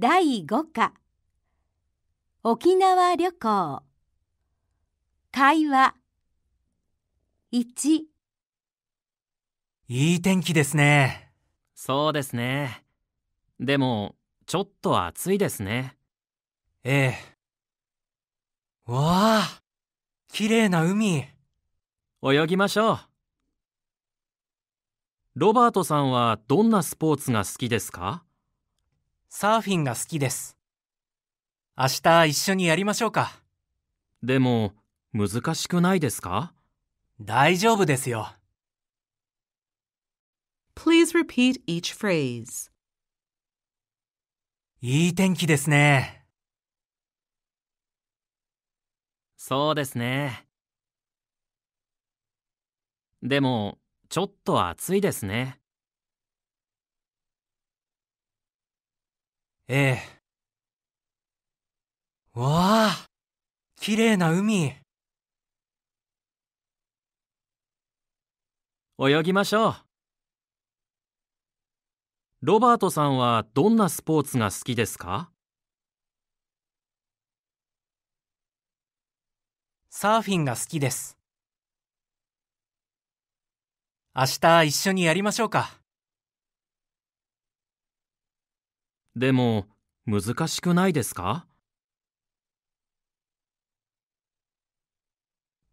第5課沖縄旅行会話1いい天気ですねそうですねでもちょっと暑いですねええわあ綺麗な海泳ぎましょうロバートさんはどんなスポーツが好きですかサーフィンが好きです。明日一緒にやりましょうか。でも、難しくないですか大丈夫ですよ。Please repeat each phrase. いい天気ですね。そうですね。でも、ちょっと暑いですね。ええ。わあ、綺麗な海。泳ぎましょう。ロバートさんはどんなスポーツが好きですかサーフィンが好きです。明日一緒にやりましょうか。でも難しくないですか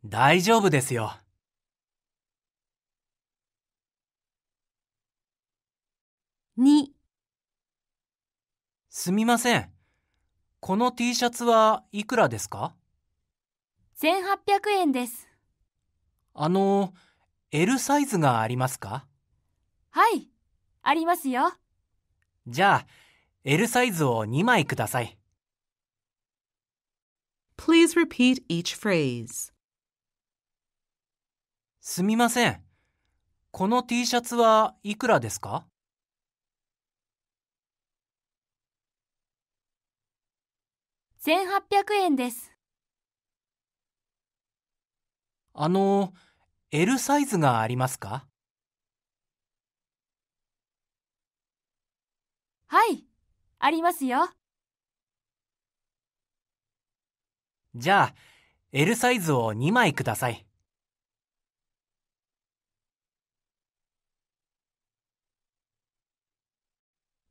大丈夫ですよ。2すみません。この T シャツはいくらですか ?1800 円です。あの、L サイズがありますかはい、ありますよ。じゃあ、L サイズを2枚ください。Please repeat each phrase. すみません。この T シャツはいくらですか1800円です。あの、L サイズがありますかはい。ありますよ。じゃあ、L サイズを2枚ください。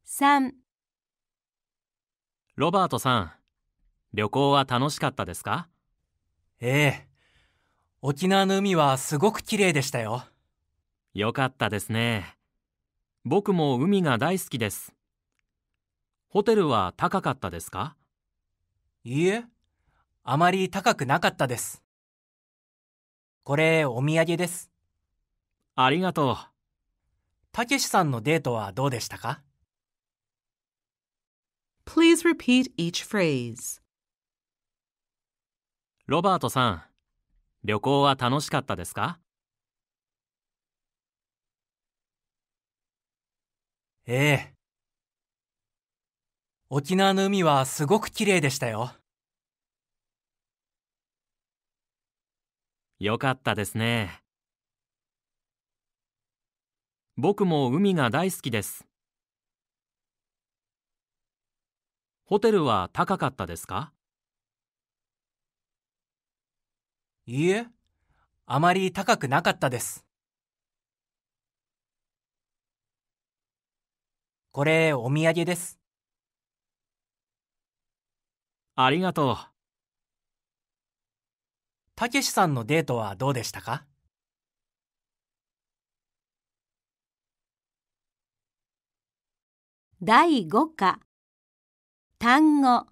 3ロバートさん、旅行は楽しかったですかええ。沖縄の海はすごく綺麗でしたよ。よかったですね。僕も海が大好きです。ホテルは高かったですかいいえ、あまり高くなかったです。これ、お土産です。ありがとう。たけしさんのデートはどうでしたか Please repeat each phrase. ロバートさん、旅行は楽しかったですかええ。沖縄の海はすごく綺麗でしたよ。よかったですね。僕も海が大好きです。ホテルは高かったですかいいえ、あまり高くなかったです。これ、お土産です。ありがとう。たけしさんのデートはどうでしたか第5課単語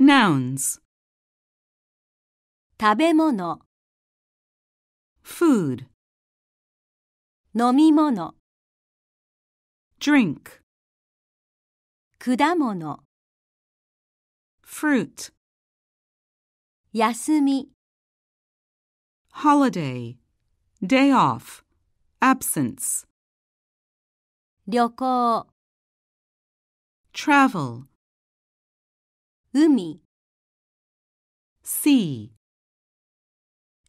Nouns 食べ物 Food 飲み物 Drink 果物 fruit. 休み holiday, day off, absence. 旅行 travel, 海 sea,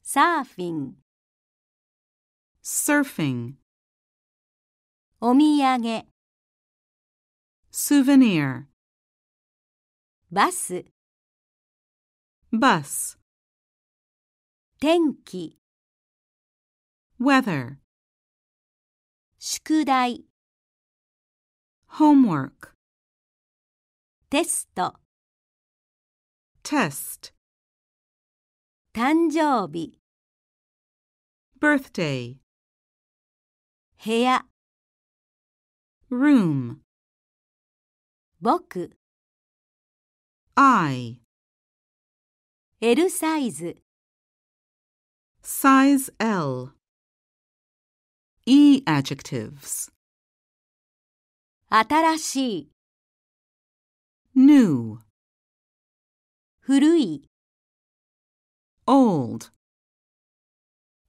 サーフィン surfing, お土産 souvenir. バスバス天気 weather 宿題 homework テスト test 誕生日 birthday 部屋 room 僕 I size. size L E adjectives 新しい new 古い old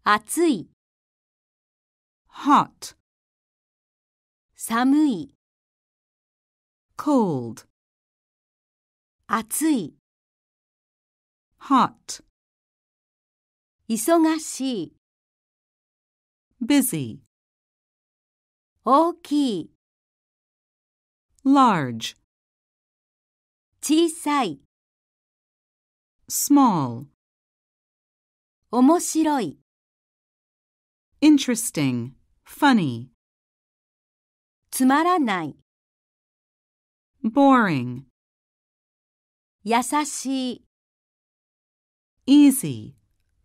暑い hot 寒い cold 暑い hot 忙しい busy 大きい large 小さい small 面白い interesting, funny つまらない boring 優しい easy,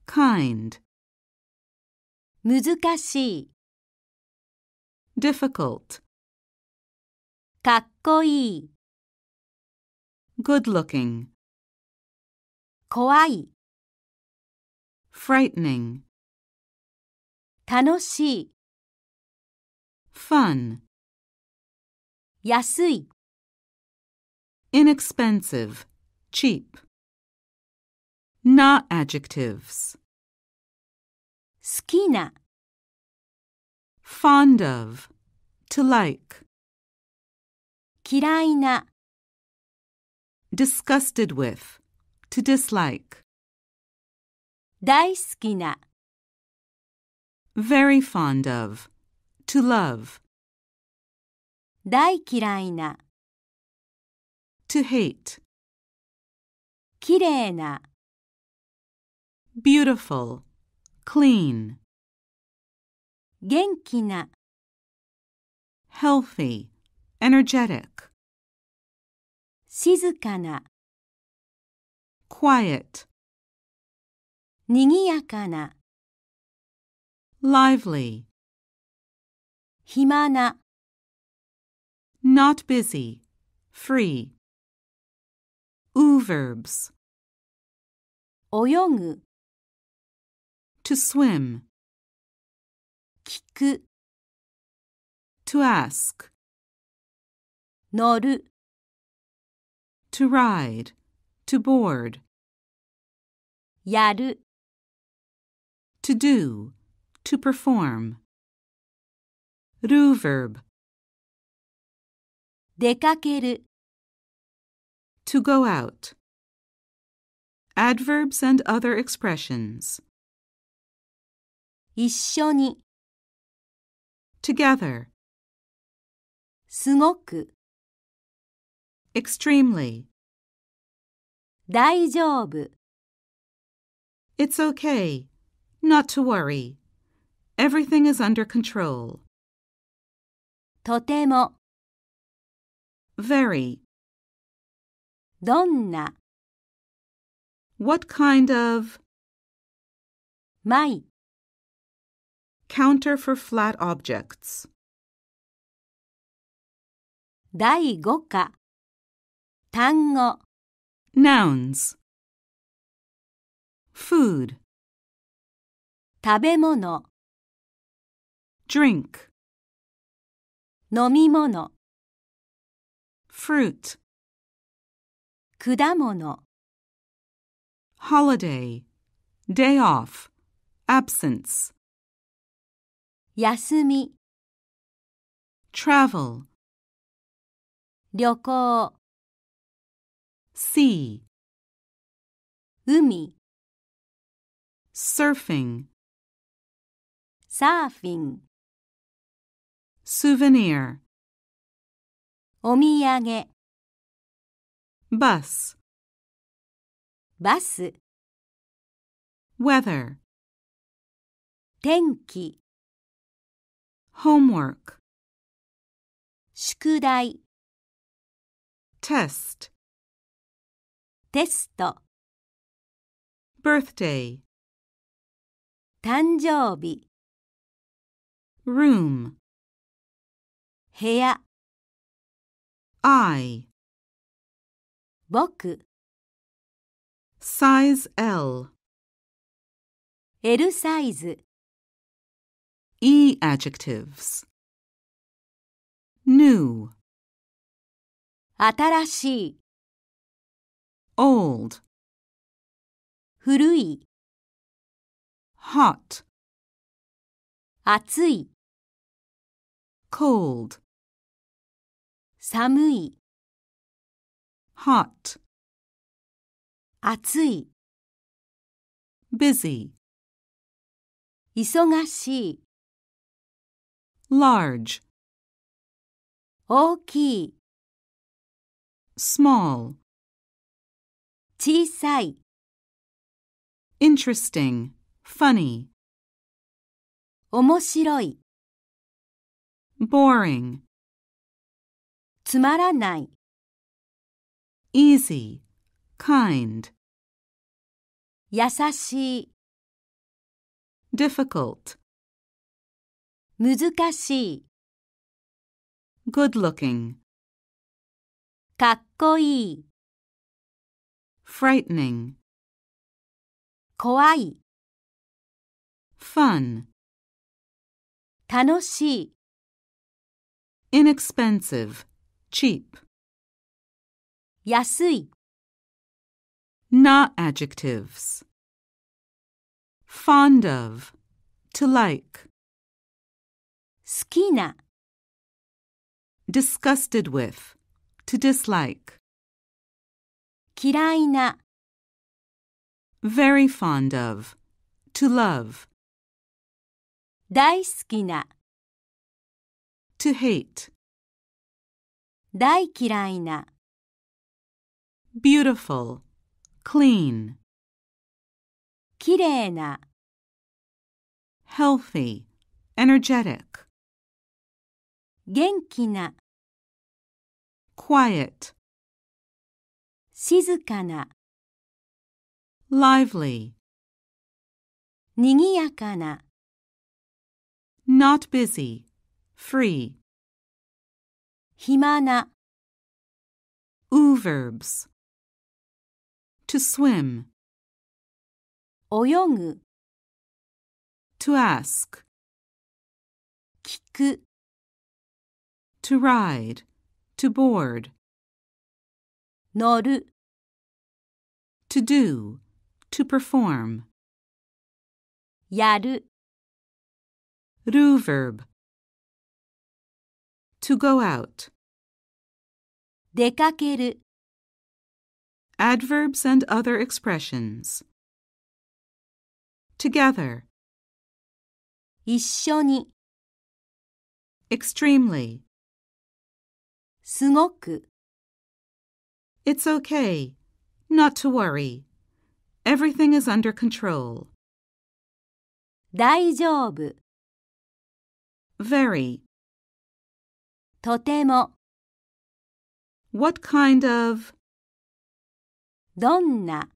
kind, 難しい difficult, かっこいい good looking, 怖い frightening, 楽しい fun, 安い inexpensive. cheap. Not adjectives. 好きな fond of, to like. 嫌いな disgusted with, to dislike. 大好きな very fond of, to love. 大嫌いな to hate. きれいな beautiful, clean, 元気な healthy, energetic, 静かな quiet, にぎやかな lively, 暇な not busy, free. U verbs. 泳ぐ to swim 聞く to ask 乗る to ride to board やる to do to perform do to go out Adverbs and other expressions. Together. Extremely. 大丈夫. It's okay. Not to worry. Everything is under control. Very. どんな。what kind of mai counter for flat objects? 第5課単語 nouns food 食べ物 drink 飲み物 fruit 果物 holiday, day off, absence. 休み travel, 旅行 sea, 海 surfing, サーフィン souvenir, お土産 bus, バス weather 天気 homework 宿題 test テスト birthday 誕生日 room 部屋 I 僕 Size L. L size. E adjectives. New, 新しい old, 古い hot, 暑い cold, 寒い hot. 暑い busy 忙しい large 大きい small 小さい interesting, funny 面白い boring つまらない easy, kind 優しい difficult 難しい good looking かっこいい frightening 怖い fun 楽しい inexpensive cheap 安い not adjectives. Fond of, to like. 好きな disgusted with, to dislike. 嫌いな very fond of, to love. 大好きな to hate. 大嫌いな beautiful, clean, Healthy, energetic, Quiet. Lively. 静かな、lively, Not busy, free, O verbs. To swim. 泳ぐ To ask. 聞く To ride. To board. 乗る To do. To perform. やる Ru verb. To go out. 出かける Adverbs and other expressions. Together. 一緒に Extremely. すごく It's okay. Not to worry. Everything is under control. 大丈夫 Very. とても What kind of どんな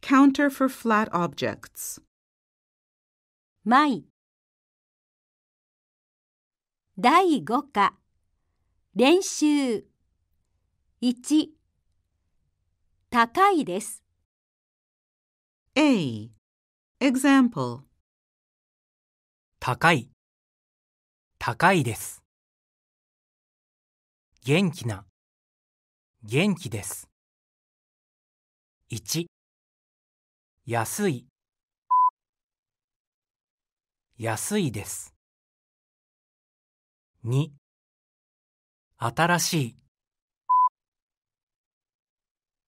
counter for flat objects 舞第5課練習1高いです A example 高い高いです元気な元気です1安い安いです2新しい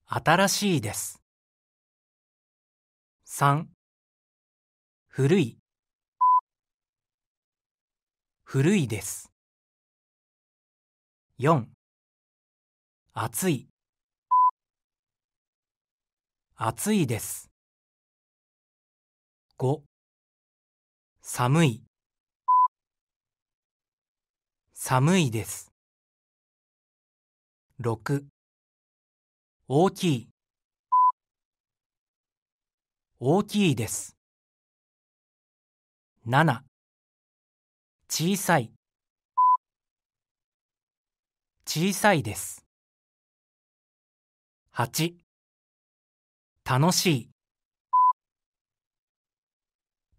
新しいです3古い古いです4暑い暑いです。5寒い寒いです。6大きい大きいです。7小さい小さいです。8楽しい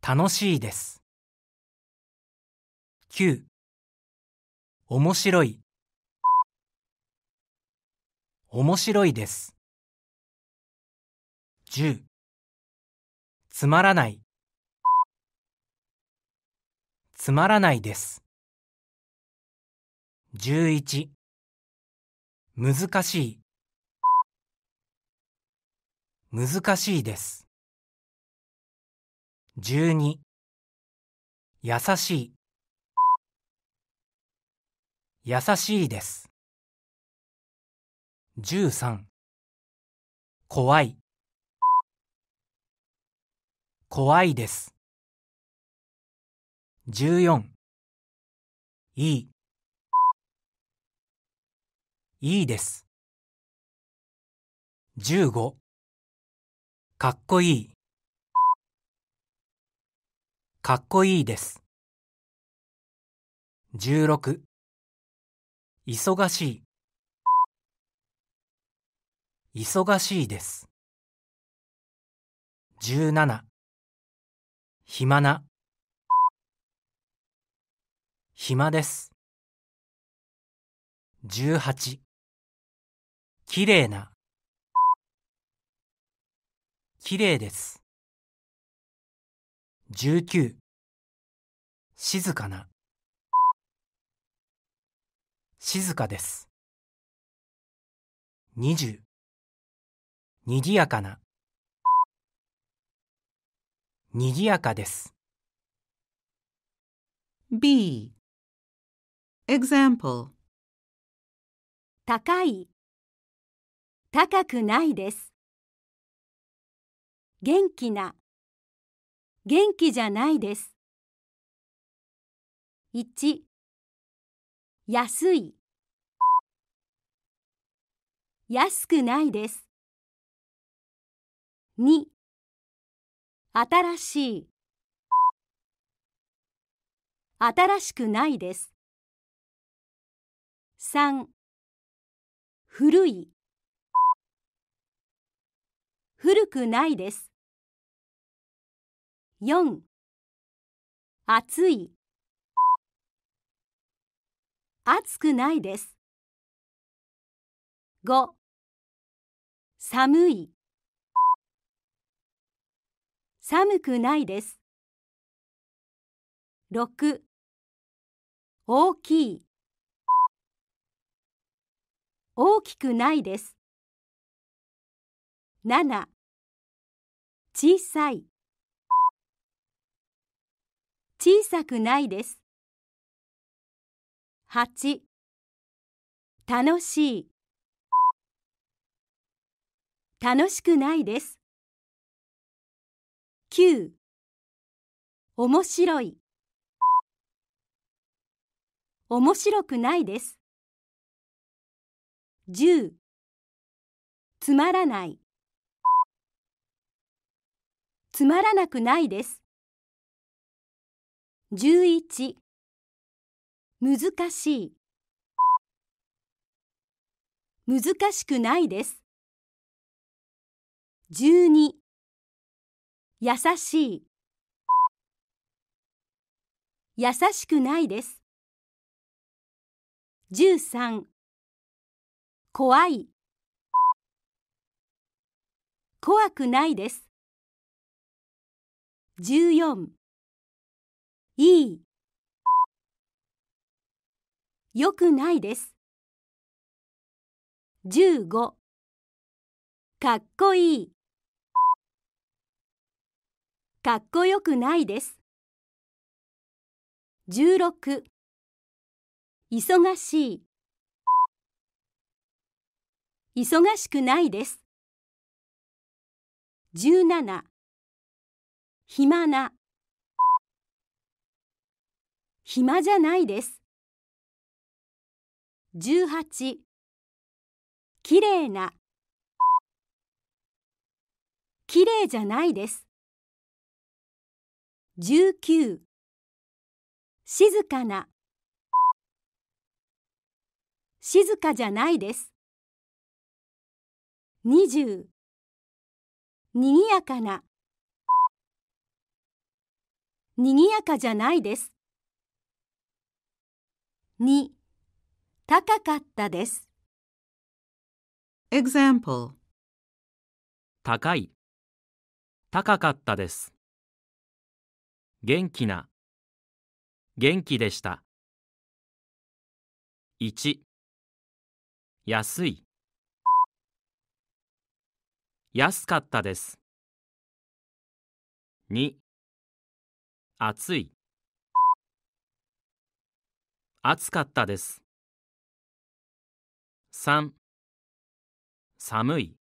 楽しいです9面白い面白いです10つまらないつまらないです11難しい難しいです。12優しい優しいです。13怖い怖いです。14いいいいです。15かっこいい。かっこいいです。16忙しい忙しいです17暇な暇です18綺麗なきれいです。19静かな静かです。20にぎやかなにぎやかです。B Example 高い高くないです。元気な元気じゃないです1安い安くないです2新しい新しくないです3古い古くないです4暑い暑くないです5寒い寒くないです6大きい大きくないです7小さい小さくないです。8楽しい楽しくないです。9面白い面白くないです。10つまらないつまらなくないです。11難しい難しくないです12優しい優しくないです13怖い怖くないです14いいよくないです15かっこいいかっこよくないです16忙しい忙しくないです17暇な暇じゃないです18きれいなきれいじゃないです19静かな静かじゃないです20にぎやかなにぎやかじゃないです2高かったです。Example 高い高かったです。元気な元気でした。1安い安かったです。2暑い暑かったです。3寒い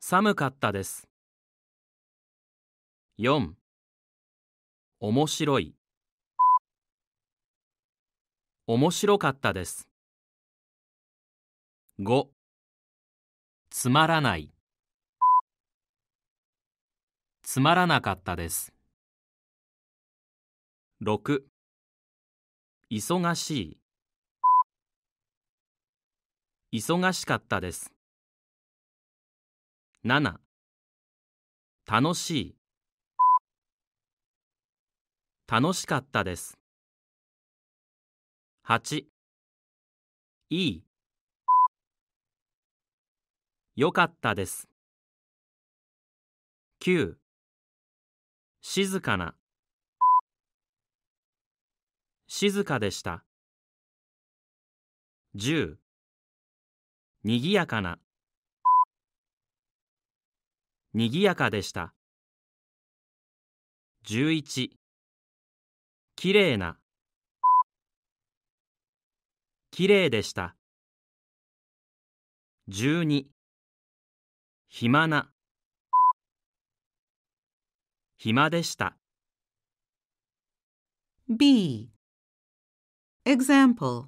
寒かったです。4面白い面白かったです。5つまらないつまらなかったです。6忙しい忙しかったです7楽しい楽しかったです8いいよかったです9静かな静かでした。10にぎやかなにぎやかでした。11きれいなきれいでした。12暇な暇でした。B Example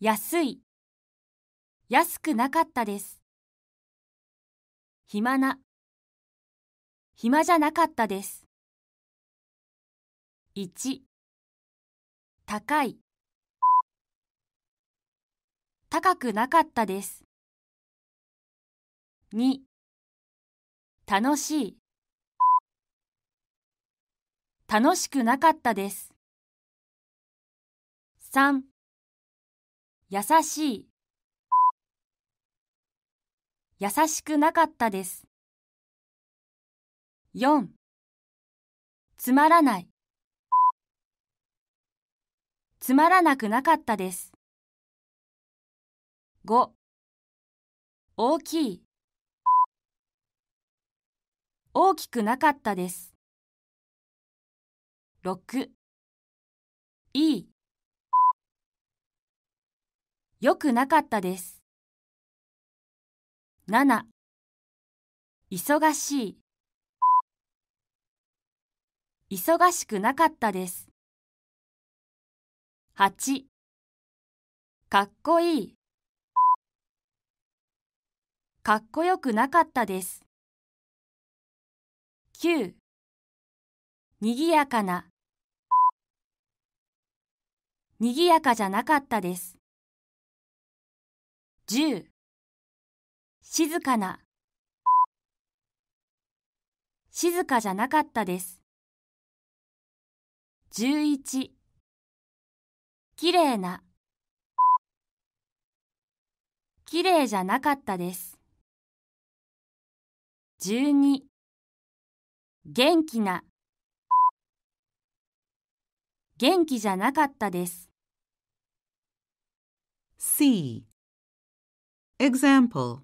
安い安くなかったです暇な暇じゃなかったです1高い高くなかったです2楽しい楽しくなかったです3優しい優しくなかったです4つまらないつまらなくなかったです5大きい大きくなかったです6いい良くなかったです。7忙しい忙しくなかったです。8かっこいいかっこよくなかったです。9にぎやかなにぎやかじゃなかったです。10静かな静かじゃなかったです11きれいなきれいじゃなかったです12元気な元気じゃなかったです Example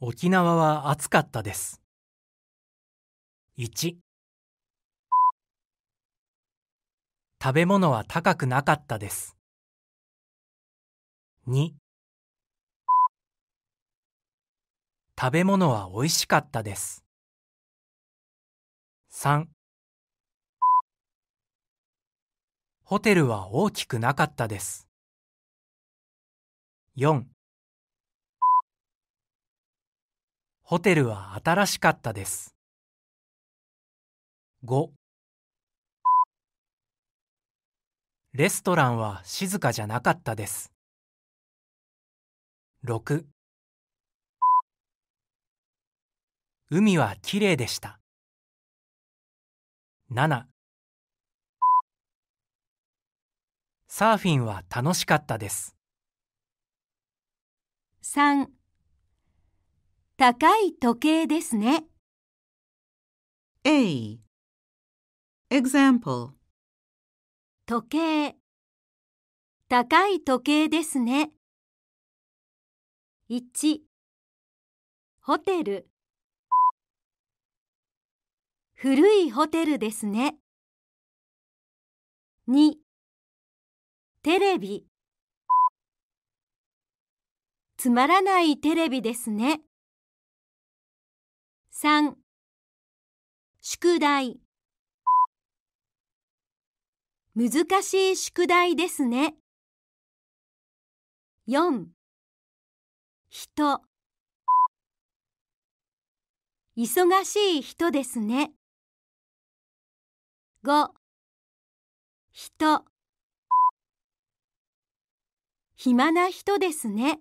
沖縄は暑かったです。1食べ物は高くなかったです。2食べ物は美味しかったです。3ホテルは大きくなかったです。4ホテルは新しかったです。5レストランは静かじゃなかったです。6海はきれいでした。7サーフィンは楽しかったです。3高い時計ですね。A Example 時計高い時計ですね。1ホテル古いホテルですね。2テレビつまらないテレビですね。3宿題難しい宿題ですね。4人忙しい人ですね。5人暇な人ですね。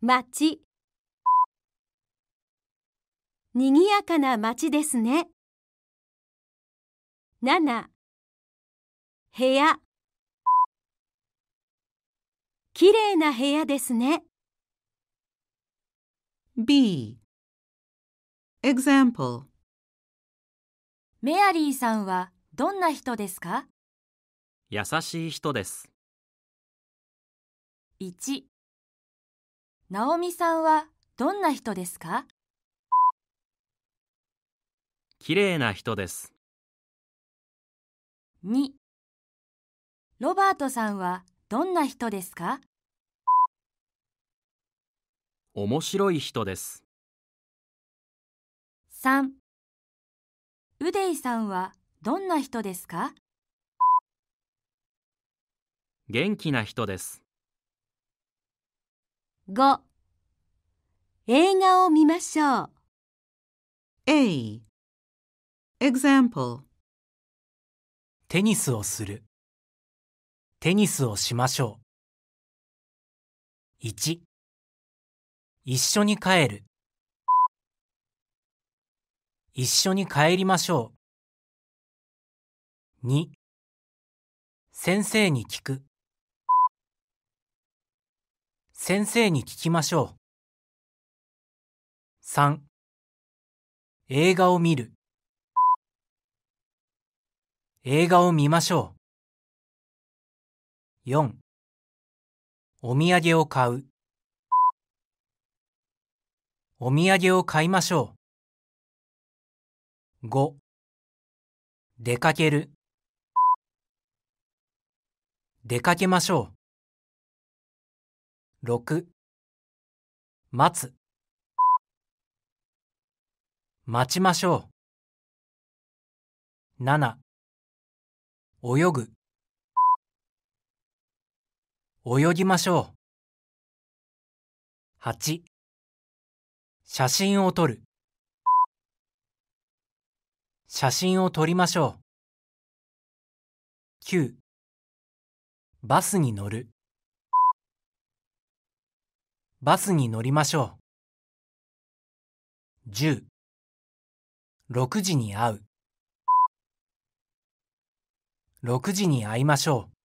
町にぎやかな町ですね。7部屋きれいな部屋ですね。B Example メアリーさんはどんな人ですか優しい人です。1ナオミさんはどんな人ですか綺麗な人です。2ロバートさんはどんな人ですか面白い人です。3ウデイさんはどんな人ですか元気な人です。5映画を見ましょう。A Example テニスをするテニスをしましょう。1一緒に帰る一緒に帰りましょう。2先生に聞く先生に聞きましょう。3映画を見る映画を見ましょう。4お土産を買うお土産を買いましょう。5出かける出かけましょう。6待つ待ちましょう7泳ぐ泳ぎましょう8写真を撮る写真を撮りましょう9バスに乗るバスに乗りましょう。10、6時に会う。6時に会いましょう。